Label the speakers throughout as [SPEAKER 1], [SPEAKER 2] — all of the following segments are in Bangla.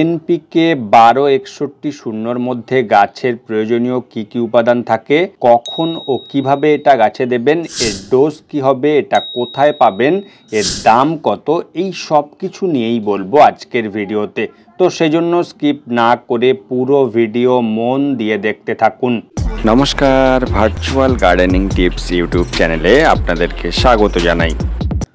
[SPEAKER 1] এনপিকে বারো একষট্টি শূন্যর মধ্যে গাছের প্রয়োজনীয় কি কি উপাদান থাকে কখন ও কিভাবে এটা গাছে দেবেন এর ডোজ কি হবে এটা কোথায় পাবেন এর দাম কত এই সব কিছু নিয়েই বলবো আজকের ভিডিওতে তো সেজন্য স্কিপ না করে পুরো ভিডিও মন দিয়ে দেখতে থাকুন নমস্কার ভার্চুয়াল গার্ডেনিং টিপস ইউটিউব চ্যানেলে আপনাদেরকে স্বাগত জানাই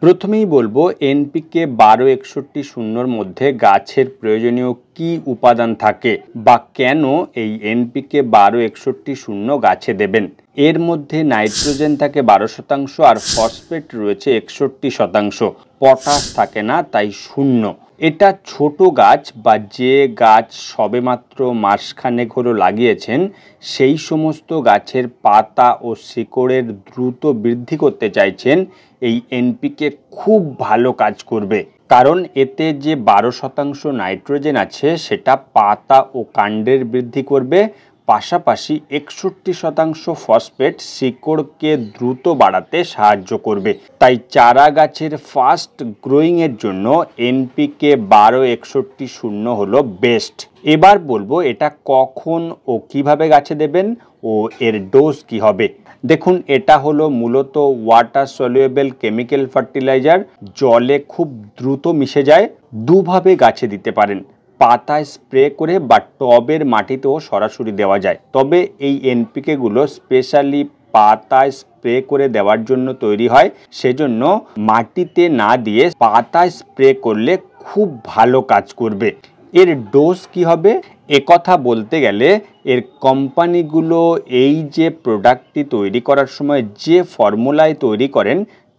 [SPEAKER 1] প্রথমেই বলবো এনপিকে বারো একষট্টি শূন্যর মধ্যে গাছের প্রয়োজনীয় কি উপাদান থাকে বা কেন এই এনপিকে বারো একষট্টি শূন্য গাছে দেবেন এর মধ্যে নাইট্রোজেন থাকে বারো শতাংশ আর ফসফেট রয়েছে একষট্টি শতাংশ পটাশ থাকে না তাই শূন্য এটা ছোট গাছ বা যে গাছ সবেমাত্র মাসখানেক হলো লাগিয়েছেন সেই সমস্ত গাছের পাতা ও শিকড়ের দ্রুত বৃদ্ধি করতে চাইছেন এই এনপিকে খুব ভালো কাজ করবে কারণ এতে যে বারো শতাংশ নাইট্রোজেন আছে সেটা পাতা ও কাণ্ডের বৃদ্ধি করবে পাশাপাশি একষট্টি শতাংশ ফসফেট শিকড়কে দ্রুত বাড়াতে সাহায্য করবে তাই চারা গাছের ফাস্ট গ্রোয়িংয়ের জন্য এনপিকে বারো একষট্টি শূন্য হলো বেস্ট এবার বলবো এটা কখন ও কিভাবে গাছে দেবেন ও এর ডোজ কি হবে দেখুন এটা হলো মূলত ওয়াটার সলিউবেল কেমিক্যাল ফার্টিলাইজার জলে খুব দ্রুত মিশে যায় দুভাবে গাছে দিতে পারেন পাতা স্প্রে করে বা টবের মাটিতেও সরাসরি দেওয়া যায় তবে এই এনপিকেগুলো স্পেশালি পাতা স্প্রে করে দেওয়ার জন্য তৈরি হয় সেজন্য মাটিতে না দিয়ে পাতা স্প্রে করলে খুব ভালো কাজ করবে এর ডোজ কি হবে একথা বলতে গেলে এর কোম্পানিগুলো এই যে প্রোডাক্টটি তৈরি করার সময় যে ফর্মুলায় তৈরি করেন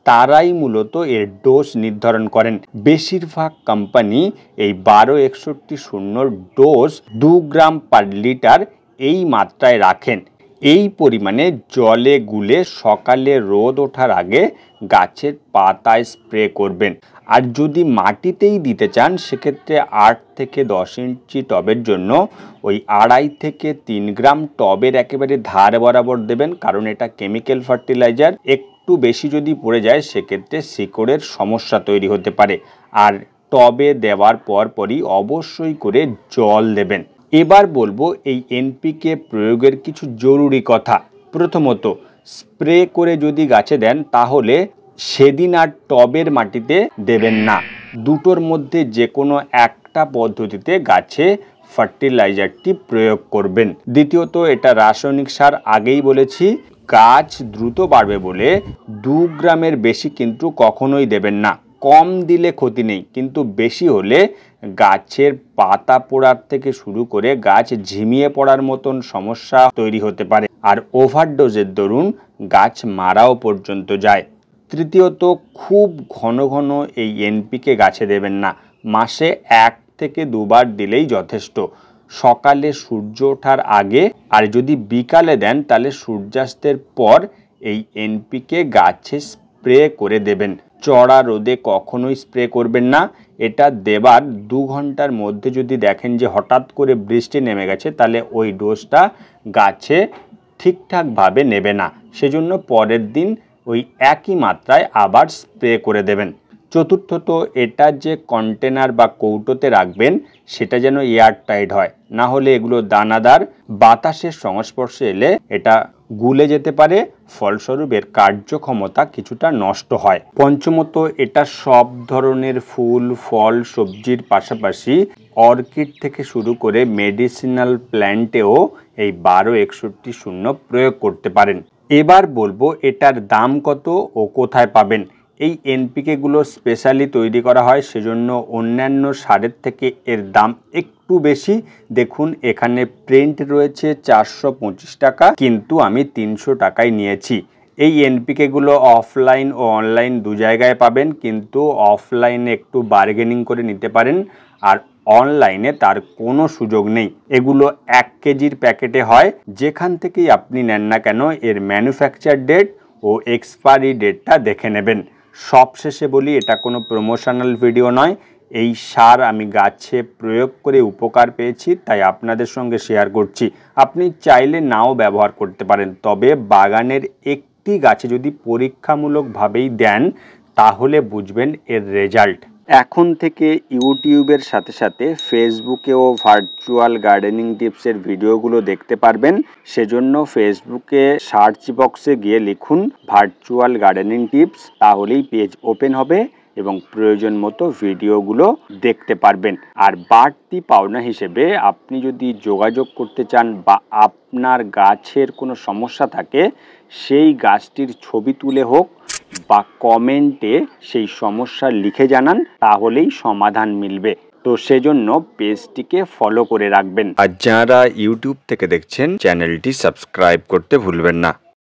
[SPEAKER 1] তারাই মূলত এর ডোজ নির্ধারণ করেন বেশিরভাগ কোম্পানি এই বারো একষট্টি শূন্যর ডোজ দু গ্রাম পার লিটার এই মাত্রায় রাখেন এই পরিমাণে জলে গুলে সকালে রোদ ওঠার আগে গাছের পাতায় স্প্রে করবেন আর যদি মাটিতেই দিতে চান সেক্ষেত্রে আট থেকে দশ ইঞ্চি টবের জন্য ওই আড়াই থেকে তিন গ্রাম টবের একেবারে ধার বরাবর দেবেন কারণ এটা কেমিক্যাল ফার্টিলাইজার এক একটু বেশি যদি পড়ে যায় সেক্ষেত্রে শিকড়ের সমস্যা তৈরি হতে পারে আর টবে দেওয়ার পরপরই অবশ্যই করে জল দেবেন এবার বলবো এই এনপিকে প্রয়োগের কিছু জরুরি কথা প্রথমত স্প্রে করে যদি গাছে দেন তাহলে সেদিন আর টবের মাটিতে দেবেন না দুটোর মধ্যে যে কোনো একটা পদ্ধতিতে গাছে ফার্টিলাইজারটি প্রয়োগ করবেন দ্বিতীয়ত এটা রাসায়নিক সার আগেই বলেছি গাছ দ্রুত বাড়বে বলে দু গ্রামের বেশি কিন্তু কখনোই দেবেন না কম দিলে ক্ষতি নেই কিন্তু বেশি হলে গাছের পাতা পোড়ার থেকে শুরু করে গাছ ঝিমিয়ে পড়ার মতন সমস্যা তৈরি হতে পারে আর ওভারডোজের দরুন গাছ মারাও পর্যন্ত যায় তৃতীয়ত খুব ঘন ঘন এই এনপিকে গাছে দেবেন না মাসে এক থেকে দুবার দিলেই যথেষ্ট সকালে সূর্য ওঠার আগে আর যদি বিকালে দেন তাহলে সূর্যাস্তের পর এই এনপিকে গাছে স্প্রে করে দেবেন চড়া রোদে কখনোই স্প্রে করবেন না এটা দেবার দু ঘন্টার মধ্যে যদি দেখেন যে হঠাৎ করে বৃষ্টি নেমে গেছে তাহলে ওই ডোজটা গাছে ঠিকঠাকভাবে নেবে না সেজন্য পরের দিন ওই একই মাত্রায় আবার স্প্রে করে দেবেন চতুর্থত এটা যে কন্টেনার বা কৌটোতে রাখবেন সেটা যেন এয়ারটাইট হয় না হলে এগুলো দানাদার বাতাসের সংস্পর্শে এলে এটা গুলে যেতে পারে ফলস্বরূপ এর কার্যক্ষমতা কিছুটা নষ্ট হয় পঞ্চমত এটা সব ধরনের ফুল ফল সবজির পাশাপাশি অর্কিড থেকে শুরু করে মেডিসিনাল প্ল্যান্টেও এই বারো একষট্টি শূন্য প্রয়োগ করতে পারেন এবার বলবো এটার দাম কত ও কোথায় পাবেন এই এনপিকেগুলো স্পেশালি তৈরি করা হয় সেজন্য অন্যান্য সারের থেকে এর দাম একটু বেশি দেখুন এখানে প্রিন্ট রয়েছে চারশো টাকা কিন্তু আমি তিনশো টাকায় নিয়েছি এই এনপিকেগুলো অফলাইন ও অনলাইন দু জায়গায় পাবেন কিন্তু অফলাইনে একটু বার্গেনিং করে নিতে পারেন আর অনলাইনে তার কোনো সুযোগ নেই এগুলো এক কেজির প্যাকেটে হয় যেখান থেকেই আপনি নেন না কেন এর ম্যানুফ্যাকচার ডেট ও এক্সপায়ারি ডেটটা দেখে নেবেন সবশেষে বলি এটা কোনো প্রমোশনাল ভিডিও নয় এই সার আমি গাছে প্রয়োগ করে উপকার পেয়েছি তাই আপনাদের সঙ্গে শেয়ার করছি আপনি চাইলে নাও ব্যবহার করতে পারেন তবে বাগানের একটি গাছে যদি পরীক্ষামূলকভাবেই দেন তাহলে বুঝবেন এর রেজাল্ট এখন থেকে ইউটিউবের সাথে সাথে ফেসবুকেও ভার্চুয়াল গার্ডেনিং টিপসের ভিডিওগুলো দেখতে পারবেন সেজন্য ফেসবুকে সার্চ বক্সে গিয়ে লিখুন ভার্চুয়াল গার্ডেনিং টিপস তাহলেই পেজ ওপেন হবে এবং প্রয়োজন মতো ভিডিওগুলো দেখতে পারবেন আর বাড়তি পাওনা হিসেবে আপনি যদি যোগাযোগ করতে চান বা আপনার গাছের কোনো সমস্যা থাকে সেই গাছটির ছবি তুলে হোক বা কমেন্টে সেই সমস্যা লিখে জানান তাহলেই সমাধান মিলবে তো সেজন্য পেজটিকে ফলো করে রাখবেন আর যারা ইউটিউব থেকে দেখছেন চ্যানেলটি সাবস্ক্রাইব করতে ভুলবেন না